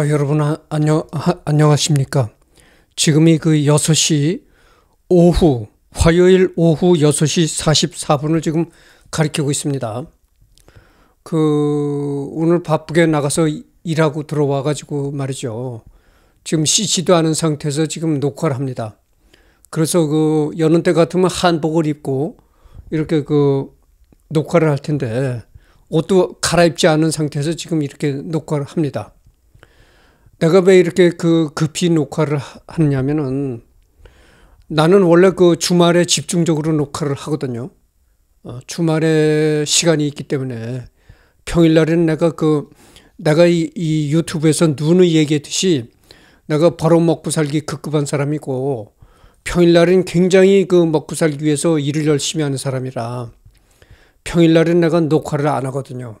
아, 여러분 아, 안녕 하, 아, 안녕하십니까? 지금이 그 6시 오후 화요일 오후 6시 44분을 지금 가리키고 있습니다. 그 오늘 바쁘게 나가서 일하고 들어와 가지고 말이죠. 지금 씻지도 않은 상태에서 지금 녹화를 합니다. 그래서 그 여느 때 같으면 한복을 입고 이렇게 그 녹화를 할 텐데 옷도 갈아입지 않은 상태에서 지금 이렇게 녹화를 합니다. 내가 왜 이렇게 그 급히 녹화를 하냐면은 나는 원래 그 주말에 집중적으로 녹화를 하거든요. 어, 주말에 시간이 있기 때문에 평일날에는 내가 그 내가 이, 이 유튜브에서 누누이 얘기했듯이 내가 바로 먹고 살기 급급한 사람이고 평일날은 굉장히 그 먹고 살기 위해서 일을 열심히 하는 사람이라 평일날은 내가 녹화를 안 하거든요.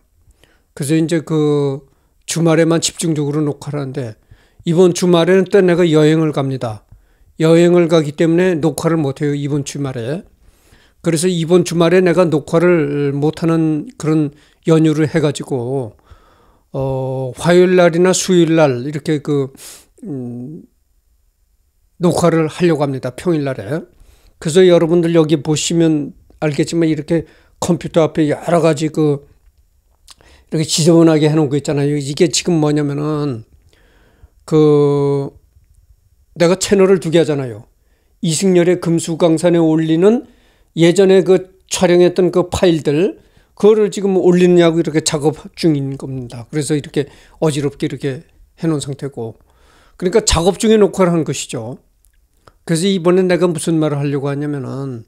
그래서 이제 그 주말에만 집중적으로 녹화하는데 이번 주말에는 또 내가 여행을 갑니다. 여행을 가기 때문에 녹화를 못해요. 이번 주말에. 그래서 이번 주말에 내가 녹화를 못하는 그런 연휴를 해가지고, 어, 화요일 날이나 수요일 날 이렇게 그, 음, 녹화를 하려고 합니다. 평일 날에. 그래서 여러분들 여기 보시면 알겠지만 이렇게 컴퓨터 앞에 여러 가지 그 이렇게 지저분하게 해놓은 거 있잖아요. 이게 지금 뭐냐면은 그 내가 채널을 두 개 하잖아요. 이승열의 금수강산에 올리는 예전에 그 촬영했던 그 파일들 그거를 지금 올리느냐고 이렇게 작업 중인 겁니다. 그래서 이렇게 어지럽게 이렇게 해놓은 상태고 그러니까 작업 중에 녹화를 한 것이죠. 그래서 이번에 내가 무슨 말을 하려고 하냐면은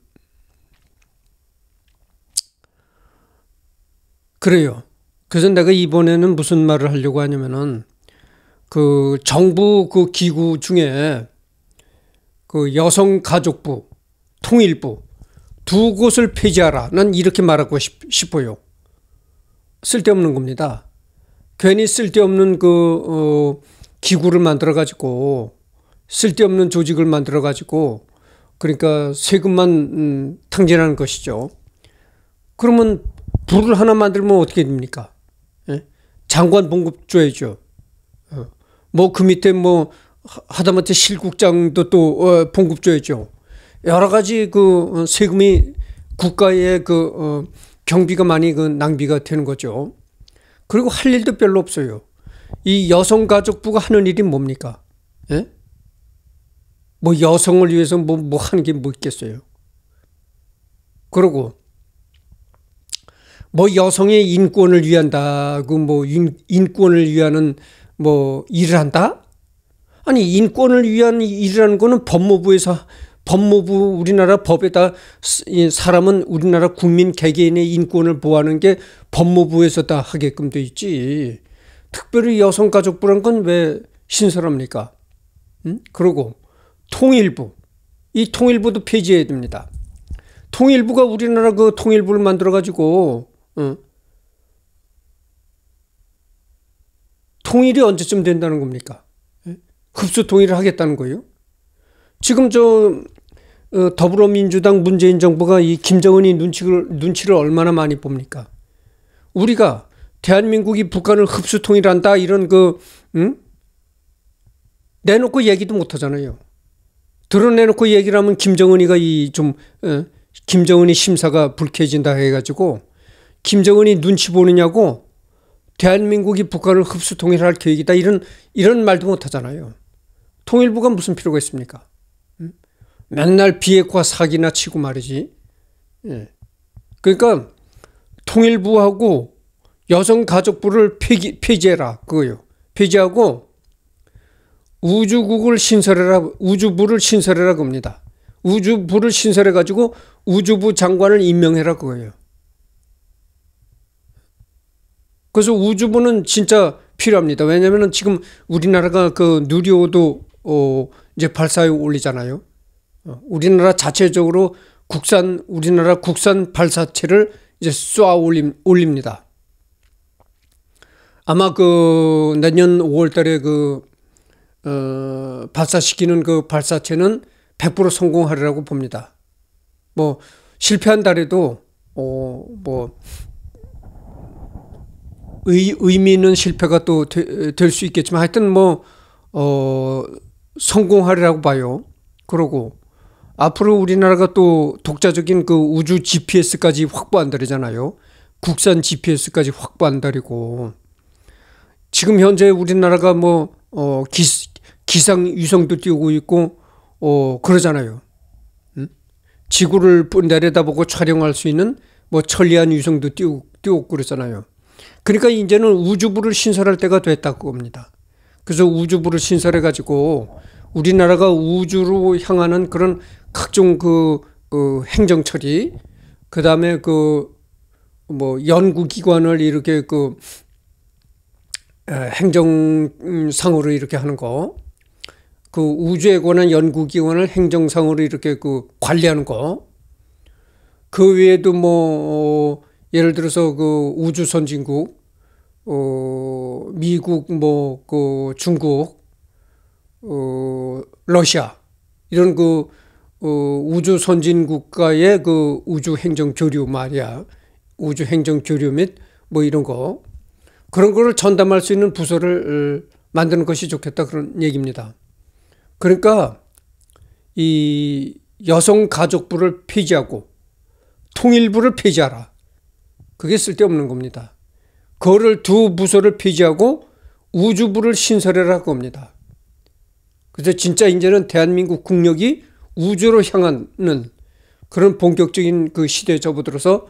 그래요. 그래서 내가 이번에는 무슨 말을 하려고 하냐면은 그 정부 그 기구 중에 그 여성가족부, 통일부 두 곳을 폐지하라. 난 이렇게 말하고 싶, 어요 쓸데없는 겁니다. 괜히 쓸데없는 그 어, 기구를 만들어 가지고 쓸데없는 조직을 만들어 가지고 그러니까 세금만 음, 탕진하는 것이죠. 그러면 불을 하나 만들면 어떻게 됩니까? 장관 봉급 줘야죠. 어. 뭐그 밑에 뭐 하다못해 실국장도 또 어, 봉급 줘야죠. 여러 가지 그 어, 세금이 국가의 그 경비가 많이 그 낭비가 되는 거죠. 그리고 할 일도 별로 없어요. 이 여성가족부가 하는 일이 뭡니까? 예? 뭐 여성을 위해서 뭐, 뭐 하는 게 뭐 있겠어요. 그러고 뭐 여성의 인권을 위한다고 뭐 인, 권을 위하는 뭐 일을 한다? 아니 인권을 위한 일이라는 거는 법무부에서 법무부 우리나라 법에다 사람은 우리나라 국민 개개인의 인권을 보호하는 게 법무부에서 다 하게끔 돼 있지. 특별히 여성가족부란 건 왜 신설합니까? 응? 그리고 통일부. 이 통일부도 폐지해야 됩니다. 통일부가 우리나라 그 통일부를 만들어가지고 통일이 언제쯤 된다는 겁니까? 예? 흡수 통일을 하겠다는 거예요. 지금 저 어, 더불어민주당 문재인 정부가 이 김정은이 눈치를 눈치를 얼마나 많이 봅니까? 우리가 대한민국이 북한을 흡수 통일한다 이런 그 응? 내놓고 얘기도 못 하잖아요. 드러내놓고 얘기를 하면 김정은이가 이좀 어, 김정은이 심사가 불쾌해진다 해가지고 김정은이 눈치 보느냐고 대한민국이 북한을 흡수 통일할 계획이다 이런 이런 말도 못 하잖아요. 통일부가 무슨 필요가 있습니까? 음? 맨날 비핵화 사기나 치고 말이지. 예. 그러니까 통일부하고 여성가족부를 폐기, 폐지해라 그거요. 폐지하고 우주국을 신설해라 우주부를 신설해라 겁니다. 우주부를 신설해 가지고 우주부 장관을 임명해라 그거예요. 그래서 우주부는 진짜 필요합니다. 왜냐면은 지금 우리나라가 그 누리호도 어 이제 발사에 올리잖아요. 어, 우리나라 자체적으로 국산 우리나라 국산 발사체를 이제 쏴 올림, 올립니다. 아마 그 내년 5월달에 그 어, 발사시키는 그 발사체는 100% 성공하리라고 봅니다. 뭐 실패한 달에도 어, 뭐 의, 의미 있는 실패가 또 될 수 있겠지만 하여튼 뭐, 어, 성공하리라고 봐요. 그러고 앞으로 우리나라가 또 독자적인 그 우주 GPS까지 확보한다잖아요. 국산 GPS까지 확보한다리고 지금 현재 우리나라가 뭐, 어, 기, 기상 위성도 띄우고 있고, 어, 그러잖아요. 응? 음? 지구를 내려다보고 촬영할 수 있는 뭐 천리안 위성도 띄우, 띄우고 그러잖아요. 그러니까 이제는 우주부를 신설할 때가 됐다고 봅니다. 그래서 우주부를 신설해 가지고 우리나라가 우주로 향하는 그런 각종 그, 어, 그 행정 처리, 그 다음에 그 뭐 연구기관을 이렇게 그 행정상으로 이렇게 하는 거, 그 우주에 관한 연구기관을 행정상으로 이렇게 그 관리하는 거, 그 외에도 뭐 어, 예를 들어서 그 우주 선진국, 어, 미국, 뭐, 그 중국, 어, 러시아, 이런 그, 어, 우주 선진 국가의 그 우주 행정 교류 말이야. 우주 행정 교류 및 뭐 이런 거. 그런 거를 전담할 수 있는 부서를 어, 만드는 것이 좋겠다. 그런 얘기입니다. 그러니까 이 여성 가족부를 폐지하고 통일부를 폐지하라. 그게 쓸데없는 겁니다. 거를 두 부서를 폐지하고 우주부를 신설해라고 합니다. 그래서 진짜 이제는 대한민국 국력이 우주로 향하는 그런 본격적인 그 시대에 접어들어서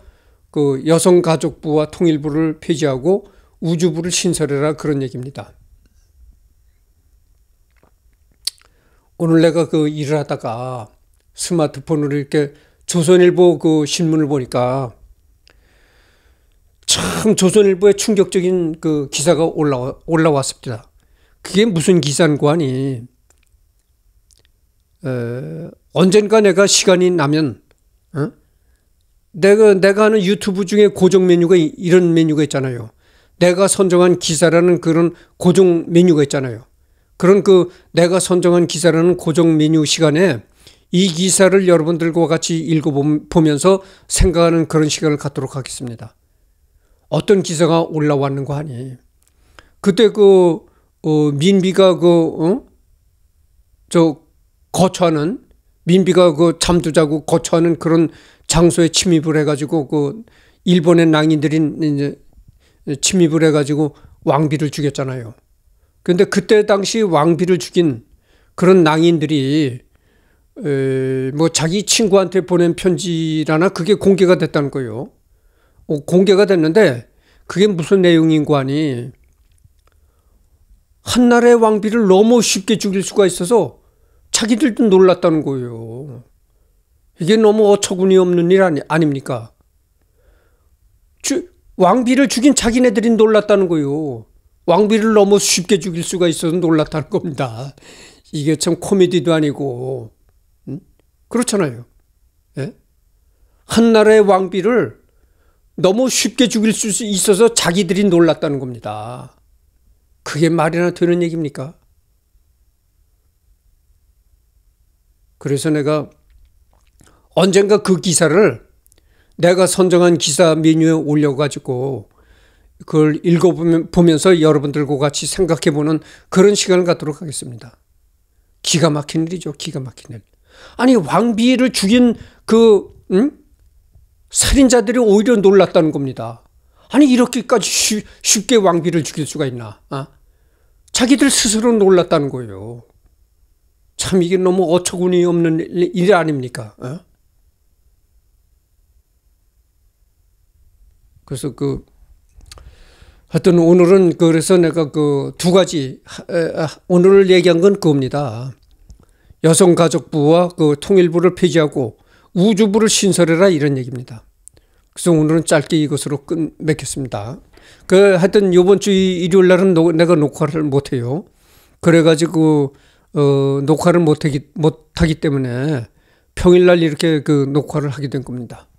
그 여성가족부와 통일부를 폐지하고 우주부를 신설해라 그런 얘기입니다. 오늘 내가 그 일을 하다가 스마트폰으로 이렇게 조선일보 그 신문을 보니까 참 조선일보에 충격적인 그 기사가 올라 올라왔습니다. 그게 무슨 기사인고 하니 언젠가 내가 시간이 나면 어? 내가 내가 하는 유튜브 중에 고정 메뉴가 이런 메뉴가 있잖아요. 내가 선정한 기사라는 그런 고정 메뉴가 있잖아요. 그런 그 내가 선정한 기사라는 고정 메뉴 시간에 이 기사를 여러분들과 같이 읽어보면서 생각하는 그런 시간을 갖도록 하겠습니다. 어떤 기사가 올라왔는가 하니 그때 그 어, 민비가 그저 어? 거처는 민비가 그 잠도 자고 거처하는 그런 장소에 침입을 해가지고 그 일본의 낭인들이 이제 침입을 해가지고 왕비를 죽였잖아요. 그런데 그때 당시 왕비를 죽인 그런 낭인들이 에, 뭐 자기 친구한테 보낸 편지라나 그게 공개가 됐다는 거예요. 어, 공개가 됐는데 그게 무슨 내용인고 하니 한나라의 왕비를 너무 쉽게 죽일 수가 있어서 자기들도 놀랐다는 거예요. 이게 너무 어처구니 없는 일 아니, 아닙니까? 주, 왕비를 죽인 자기네들이 놀랐다는 거요. 예 왕비를 너무 쉽게 죽일 수가 있어서 놀랐다는 겁니다. 이게 참 코미디도 아니고, 음? 그렇잖아요. 예? 한나라의 왕비를 너무 쉽게 죽일 수 있어서 자기들이 놀랐다는 겁니다. 그게 말이나 되는 얘기입니까? 그래서 내가 언젠가 그 기사를 내가 선정한 기사 메뉴에 올려가지고 그걸 읽어보면서 여러분들과 같이 생각해보는 그런 시간을 갖도록 하겠습니다. 기가 막힌 일이죠. 기가 막힌 일. 아니 왕비를 죽인 그 응? 음? 살인자들이 오히려 놀랐다는 겁니다. 아니 이렇게까지 쉬, 쉽게 왕비를 죽일 수가 있나. 아? 자기들 스스로 놀랐다는 거예요. 참 이게 너무 어처구니 없는 일, 일 아닙니까? 아? 그래서 그 하여튼 오늘은 그래서 내가 그 두 가지 아, 오늘 얘기한 건 그겁니다. 여성가족부와 그 통일부를 폐지하고 우주부를 신설해라 이런 얘기입니다. 그래서 오늘은 짧게 이것으로 끝 맺겠습니다. 그 하여튼 요번 주 일요일 날은 노, 내가 녹화를 못 해요. 그래 가지고 어 녹화를 못 하기 못 하기 때문에 평일 날 이렇게 그 녹화를 하게 된 겁니다.